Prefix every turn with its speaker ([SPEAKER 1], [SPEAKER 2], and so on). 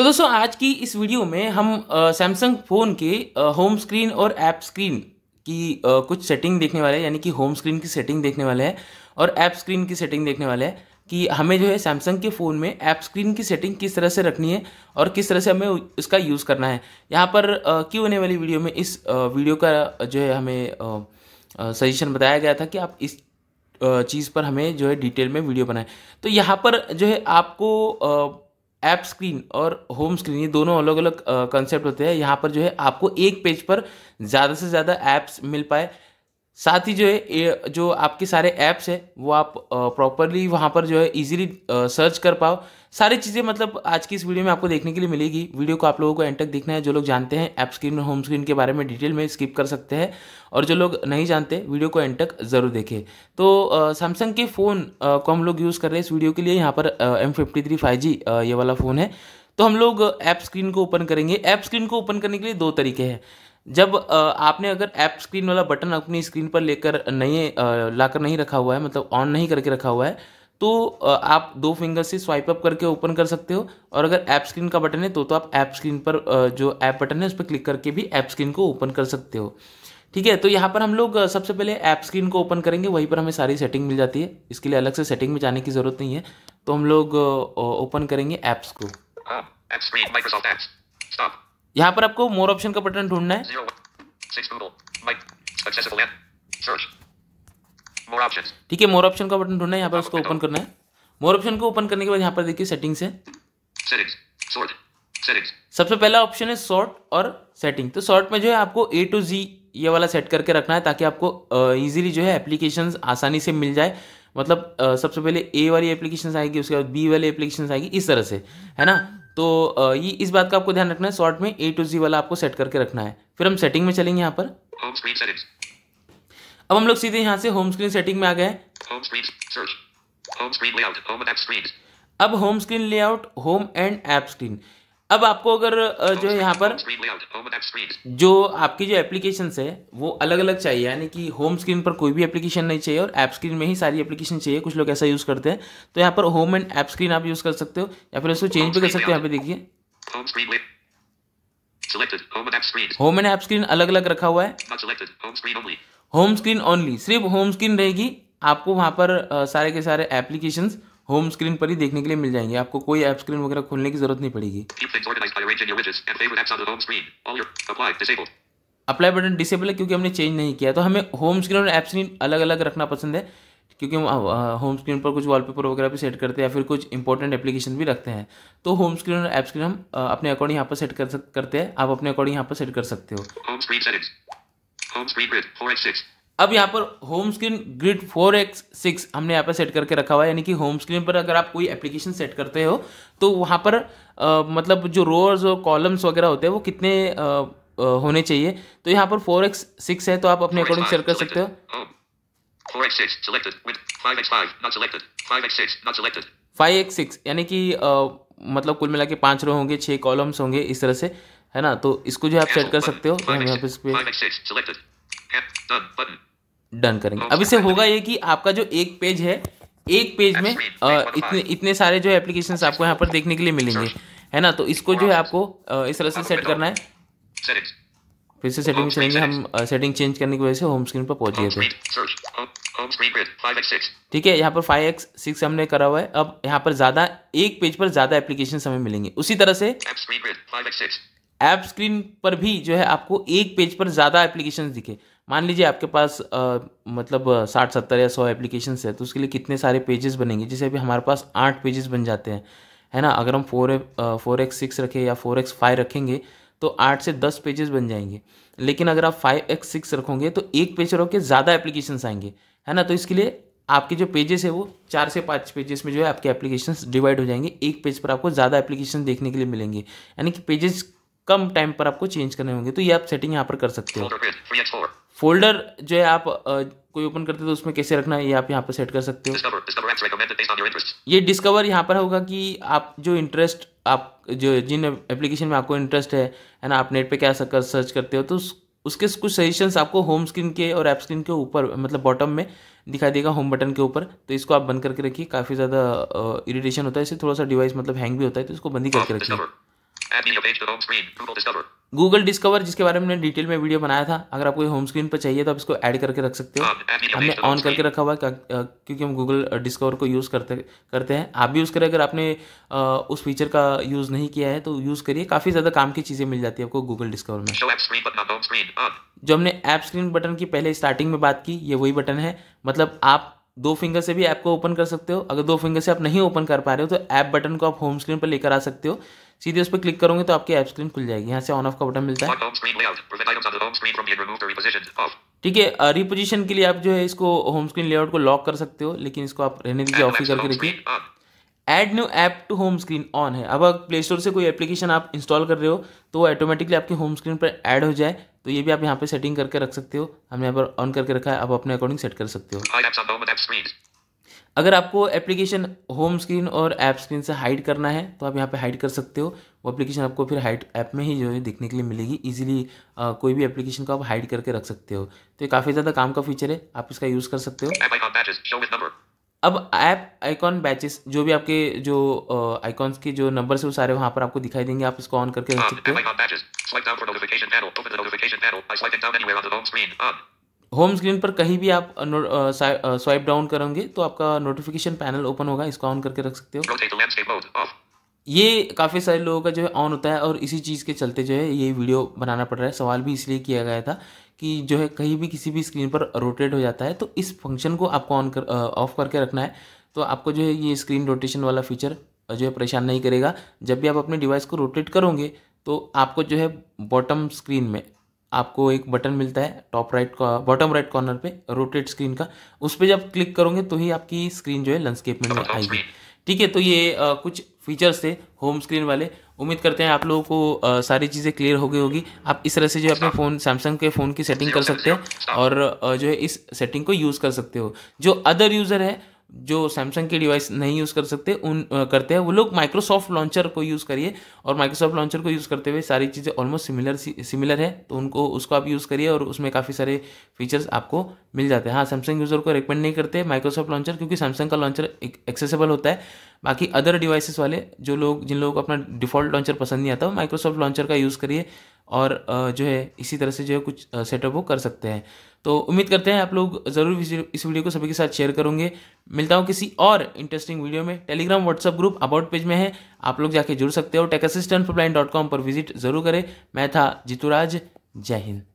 [SPEAKER 1] तो दोस्तों आज की इस वीडियो में हम सैमसंग फ़ोन के होम स्क्रीन और ऐप स्क्रीन की आ, कुछ सेटिंग देखने वाले हैं यानी कि होम स्क्रीन की सेटिंग देखने वाले हैं और ऐप स्क्रीन की सेटिंग देखने वाले हैं कि हमें जो है सैमसंग के फ़ोन में ऐप स्क्रीन की सेटिंग किस तरह से रखनी है और किस तरह से हमें इसका यूज़ करना है यहाँ पर क्यों होने वाली वीडियो में इस आ, वीडियो का जो है हमें सजेशन बताया गया था कि आप इस चीज़ पर हमें जो है डिटेल में वीडियो बनाएं तो यहाँ पर जो है आपको ऐप स्क्रीन और होम स्क्रीन ये दोनों अलग अलग कंसेप्ट होते हैं यहाँ पर जो है आपको एक पेज पर ज़्यादा से ज़्यादा ऐप्स मिल पाए साथ ही जो है जो आपके सारे ऐप्स है वो आप प्रॉपरली वहाँ पर जो है इजीली सर्च कर पाओ सारी चीज़ें मतलब आज की इस वीडियो में आपको देखने के लिए मिलेगी वीडियो को आप लोगों को एंड तक देखना है जो लोग जानते हैं ऐप स्क्रीन और होम स्क्रीन के बारे में डिटेल में स्किप कर सकते हैं और जो लोग नहीं जानते वीडियो को एंड तक ज़रूर देखें तो सैमसंग के फ़ोन को हम लोग यूज़ कर रहे हैं इस वीडियो के लिए यहाँ पर M fifty three five G ये वाला फ़ोन है तो हम लोग ऐप स्क्रीन को ओपन करेंगे ऐप स्क्रीन को ओपन करने के लिए दो तरीके हैं जब आपने अगर ऐप स्क्रीन वाला बटन अपनी स्क्रीन पर लेकर नहीं लाकर नहीं रखा हुआ है मतलब ऑन नहीं करके रखा हुआ है तो आप दो फिंगर से स्वाइप अप करके ओपन कर सकते हो और अगर ऐप स्क्रीन का बटन है तो तो आप ऐप स्क्रीन पर जो ऐप बटन है उस पर क्लिक करके भी ऐप स्क्रीन को ओपन कर सकते हो ठीक है तो यहाँ पर हम लोग सबसे पहले ऐप स्क्रीन को ओपन करेंगे वहीं पर हमें सारी सेटिंग मिल जाती है इसके लिए अलग से सेटिंग में जाने की ज़रूरत नहीं है तो हम लोग ओपन करेंगे ऐप्स को
[SPEAKER 2] ah,
[SPEAKER 1] यहाँ पर आपको मोर ऑप्शन का बटन ढूंढना है मोर ऑप्शन ठीक है मोर ऑप्शन का बटन ढूंढना है यहाँ पर हाँ, उसको ओपन करना है मोर ऑप्शन को ओपन करने के बाद यहाँ पर देखिए सेटिंग से सबसे पहला ऑप्शन है शॉर्ट और सेटिंग तो शॉर्ट में जो है आपको ए टू जी ये वाला सेट करके रखना है ताकि आपको इजीली जो है एप्लीकेशन आसानी से मिल जाए मतलब सबसे पहले ए वाली एप्लीकेशन आएगी उसके बाद बी वाली एप्लीकेशन आएगी इस तरह से है ना तो ये इस बात का आपको ध्यान रखना है शॉर्ट में ए टू जी वाला आपको सेट करके रखना है फिर हम सेटिंग में चलेंगे यहाँ पर अब हम लोग सीधे यहाँ से होम स्क्रीन सेटिंग में आ गए अब home screen layout home and app screen अब आपको अगर जो है यहाँ पर जो आपकी जो एप्लीकेशन है वो अलग अलग चाहिए यानी कि होम स्क्रीन पर कोई भी एप्लीकेशन नहीं चाहिए और ऐप स्क्रीन में ही सारी एप्लीकेशन चाहिए कुछ लोग ऐसा यूज़ करते हैं तो यहाँ पर होम एंड ऐप स्क्रीन आप यूज़ कर सकते हो या फिर उसको चेंज भी कर सकते हो यहाँ पे देखिए होम एंड ऐप स्क्रीन अलग अलग रखा हुआ है होम स्क्रीन ओनली सिर्फ होम स्क्रीन रहेगी आपको वहाँ पर सारे के सारे एप्लीकेशन होम स्क्रीन पर ही देखने के लिए मिल जाएंगे आपको कोई ऐप स्क्रीन वगैरह खोलने की जरूरत नहीं पड़ेगी अप्लाई बटन डिसेबल है क्योंकि हमने चेंज नहीं किया तो हमें होम स्क्रीन और ऐप स्क्रीन अलग अलग रखना पसंद है क्योंकि हम होम स्क्रीन पर कुछ वॉलपेपर वगैरह भी सेट करते हैं या फिर कुछ इंपॉर्टेंट एप्लीकेशन भी रखते हैं तो होम स्क्रीन और ऐप स्क्रीन हम अपने अकॉर्डिंग यहाँ पर सेट कर हैं आप अपने अकॉर्डिंग यहाँ पर सेट कर सकते हो
[SPEAKER 2] अब
[SPEAKER 1] यहाँ पर home screen grid four x six हमने यहाँ पर सेट करके रखा हुआ है यानी कि होम स्क्रीन पर अगर आप कोई एप्लीकेशन सेट करते हो तो वहाँ पर आ, मतलब जो रोअर्स और कॉलम्स वगैरह होते हैं वो कितने आ, आ, होने चाहिए तो यहाँ पर फोर एक्स सिक्स है तो आप अपने अकॉर्डिंग सेट कर सकते हो फाइव एक्स सिक्स यानी कि मतलब कुल मिला के पाँच रो होंगे छः कॉलम्स होंगे इस तरह से है ना तो इसको जो आप सेट कर सकते हो तो हम यहाँ पे इस पर डन करेंगे अब इसे होगा ये कि आपका जो एक पेज है एक पेज में इतने इतने सारे जो एप्लीकेशन आपको यहाँ पर देखने के लिए मिलेंगे है ना तो इसको जो है आपको इस तरह से सेट करना है फिर से सेटिंग चलेंगे हम सेटिंग चेंज करने की वजह से होम स्क्रीन पर पहुंच गए थे ठीक है यहाँ पर फाइव एक्स सिक्स हमने करा हुआ है अब यहाँ पर ज़्यादा एक पेज पर ज़्यादा एप्लीकेशन हमें मिलेंगे उसी तरह से ऐप स्क्रीन पर भी जो है आपको एक पेज पर ज़्यादा एप्लीकेशन दिखे मान लीजिए आपके पास आ, मतलब साठ सत्तर या सौ एप्लीकेशन है तो उसके लिए कितने सारे पेजेस बनेंगे जैसे अभी हमारे पास आठ पेजेस बन जाते हैं है ना अगर हम फोर फोर एक्स सिक्स रखें या फोर एक्स फाइव रखेंगे तो आठ से दस पेजेस बन जाएंगे लेकिन अगर आप फाइव एक्स सिक्स रखोगे तो एक पेज रख ज़्यादा एप्लीकेशन आएंगे है ना तो इसके लिए आपके जो पेजेस है वो चार से पाँच पेजेस में जो है आपके एप्लीकेशन डिवाइड हो जाएंगे एक पेज पर आपको ज़्यादा एप्लीकेशन देखने के लिए मिलेंगे यानी कि पेजेस कम टाइम पर आपको चेंज करने होंगे तो ये आप सेटिंग यहाँ पर कर सकते हो फोल्डर जो है आप कोई ओपन करते तो उसमें कैसे रखना है ये आप यहाँ पर सेट कर सकते
[SPEAKER 3] हो
[SPEAKER 1] ये डिस्कवर यहाँ पर होगा कि आप जो इंटरेस्ट आप जो जिन एप्लीकेशन में आपको इंटरेस्ट है है ना आप नेट पे क्या कर सर्च करते हो तो उसके कुछ सजेशंस आपको होम स्क्रीन के और ऐप स्क्रीन के ऊपर मतलब बॉटम में दिखाई देगा होम बटन के ऊपर तो इसको आप बंद करके रखिए काफ़ी ज़्यादा इरिटेशन होता है इससे थोड़ा सा डिवाइस मतलब हैंग भी होता है तो इसको बंद ही करके रखिए गूगल डिस्कवर जिसके बारे में डिटेल में वीडियो बनाया था अगर आपको होम स्क्रीन पर चाहिए तो आप इसको ऐड करके रख सकते हो हाँ, हमने ऑन करके रखा हुआ है क्योंकि हम गूगल डिस्कवर को यूज़ करते करते हैं आप भी यूज़ करें अगर आपने उस फीचर का यूज़ नहीं किया है तो यूज़ करिए काफ़ी ज़्यादा काम की चीज़ें मिल जाती है आपको गूगल डिस्कवर में जो हमने ऐप स्क्रीन बटन की पहले स्टार्टिंग में बात की ये वही बटन है मतलब आप दो फिंगर से भी ऐप को ओपन कर सकते हो अगर दो फिंगर से आप नहीं ओपन कर पा रहे हो तो ऐप बटन को आप होम स्क्रीन पर लेकर आ सकते हो सीधे उस पर क्लिक करोगे तो आपकी ऐप स्क्रीन खुल जाएगी यहाँ से ऑन ऑफ का बटन मिलता है ठीक है रिपोजिशन के लिए आप जो है इसको होम स्क्रीन लेआउट को लॉक कर सकते हो लेकिन इसको आप रहने दीजिए ऑफ ही करके रखिए add new app to home screen on है अब प्ले स्टोर से कोई एप्लीकेशन आप इंस्टॉल कर रहे हो तो वो ऑटोमेटिकली आपके होम स्क्रीन पर ऐड हो जाए तो ये भी आप यहाँ पे सेटिंग करके रख सकते हो हमने यहाँ पर ऑन करके रखा है आप अपने अकॉर्डिंग सेट कर सकते हो अगर आपको एप्लीकेशन होम स्क्रीन और ऐप स्क्रीन से हाइड करना है तो आप यहाँ पे हाइड कर सकते हो वो एप्लीकेशन आपको फिर हाइड ऐप में ही जो है देखने के लिए मिलेगी इजीली कोई भी एप्लीकेशन को आप हाइड करके रख सकते हो तो ये काफ़ी ज़्यादा काम का फीचर है आप इसका यूज़ कर सकते हो अब ऐप आइकॉन बैचेस जो भी आपके जो आइकॉन्स के जो नंबर है वो सारे वहाँ पर आपको दिखाई देंगे आप इसको ऑन करके रख सकते
[SPEAKER 3] हो
[SPEAKER 1] होम स्क्रीन पर कहीं भी आप स्वाइप डाउन करेंगे तो आपका नोटिफिकेशन पैनल ओपन होगा इसको ऑन करके रख सकते हो ये काफ़ी सारे लोगों का जो है ऑन होता है और इसी चीज़ के चलते जो है ये वीडियो बनाना पड़ रहा है सवाल भी इसलिए किया गया था कि जो है कहीं भी किसी भी स्क्रीन पर रोटेट हो जाता है तो इस फंक्शन को आपको ऑन कर ऑफ uh, करके रखना है तो आपको जो है ये स्क्रीन रोटेशन वाला फीचर uh, जो है परेशान नहीं करेगा जब भी आप अपने डिवाइस को रोटेट करोगे तो आपको जो है बॉटम स्क्रीन में आपको एक बटन मिलता है top right bottom right corner पे रोटेट स्क्रीन का उस पर जब क्लिक करोगे तो ही आपकी स्क्रीन जो है लैंडस्केप में आएगी ठीक है तो ये आ, कुछ फीचर्स थे होम स्क्रीन वाले उम्मीद करते हैं आप लोगों को आ, सारी चीज़ें क्लियर हो गई होगी आप इस तरह से जो है अपने फ़ोन सैमसंग के फ़ोन की सेटिंग कर सकते हो और जो है इस सेटिंग को यूज़ कर सकते हो जो अदर यूज़र है जो सैमसंग के डिवाइस नहीं यूज़ कर सकते उन आ, करते हैं वो लोग माइक्रोसॉफ्ट लॉन्चर को यूज़ करिए और माइक्रोसॉफ्ट लॉन्चर को यूज़ करते हुए सारी चीज़ें ऑलमोस्ट सिमिलर सिमिलर है तो उनको उसको आप यूज़ करिए और उसमें काफ़ी सारे फीचर्स आपको मिल जाते हैं हाँ सैमसंग यूज़र को रिकमेंड नहीं करते माइक्रोसॉफ्ट लॉन्चर क्योंकि सैमसंग का लॉन्चर एक्सेसिबल होता है बाकी अदर डिवाइसेस वाले जो लोग जिन लोगों को अपना डिफॉल्ट लॉन्चर पसंद नहीं आता वो माइक्रोसॉफ्ट लॉन्चर का यूज़ करिए और जो है इसी तरह से जो है कुछ सेटअप वो कर सकते हैं तो उम्मीद करते हैं आप लोग ज़रूर इस वीडियो को सभी के साथ शेयर करूँगे मिलता हूँ किसी और इंटरेस्टिंग वीडियो में Telegram WhatsApp group about page में है आप लोग जाके जुड़ सकते हो टेक असिस्टेंट पर विजिट ज़रूर करें मैं था जीतूराज जय हिंद